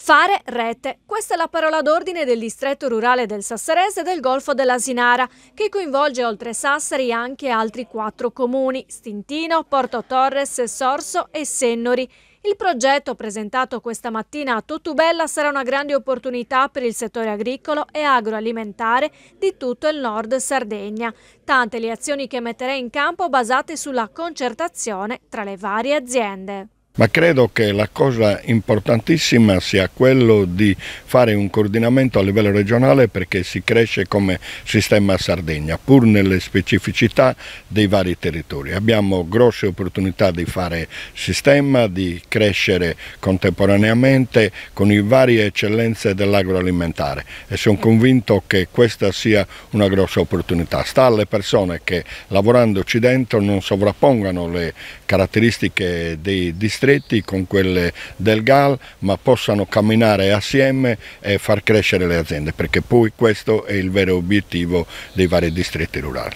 Fare rete. Questa è la parola d'ordine del distretto rurale del Sassarese e del Golfo dell'Asinara, che coinvolge oltre Sassari anche altri quattro comuni, Stintino, Porto Torres, Sorso e Sennori. Il progetto presentato questa mattina a Tutubella sarà una grande opportunità per il settore agricolo e agroalimentare di tutto il nord Sardegna. Tante le azioni che metterà in campo basate sulla concertazione tra le varie aziende ma credo che la cosa importantissima sia quello di fare un coordinamento a livello regionale perché si cresce come sistema Sardegna, pur nelle specificità dei vari territori. Abbiamo grosse opportunità di fare sistema, di crescere contemporaneamente con le varie eccellenze dell'agroalimentare e sono convinto che questa sia una grossa opportunità. Sta alle persone che lavorandoci dentro non sovrappongano le caratteristiche dei distretti stretti con quelle del GAL, ma possano camminare assieme e far crescere le aziende, perché poi questo è il vero obiettivo dei vari distretti rurali.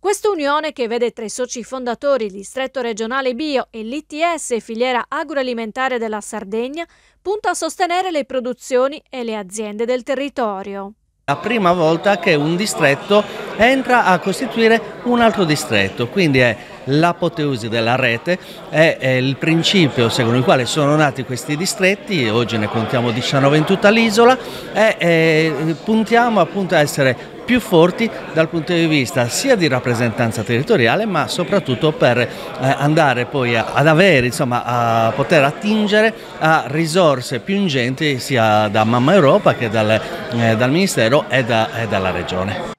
Questa unione che vede tra i soci fondatori il distretto regionale bio e l'ITS filiera agroalimentare della Sardegna punta a sostenere le produzioni e le aziende del territorio. La prima volta che un distretto entra a costituire un altro distretto, quindi è l'apoteosi della rete è, è il principio secondo il quale sono nati questi distretti, oggi ne contiamo 19 in tutta l'isola e, puntiamo appunto a essere più forti dal punto di vista sia di rappresentanza territoriale ma soprattutto per eh, andare poi a, ad avere, insomma, a poter attingere a risorse più ingenti sia da Mamma Europa che dal, eh, dal Ministero e, da, e dalla Regione.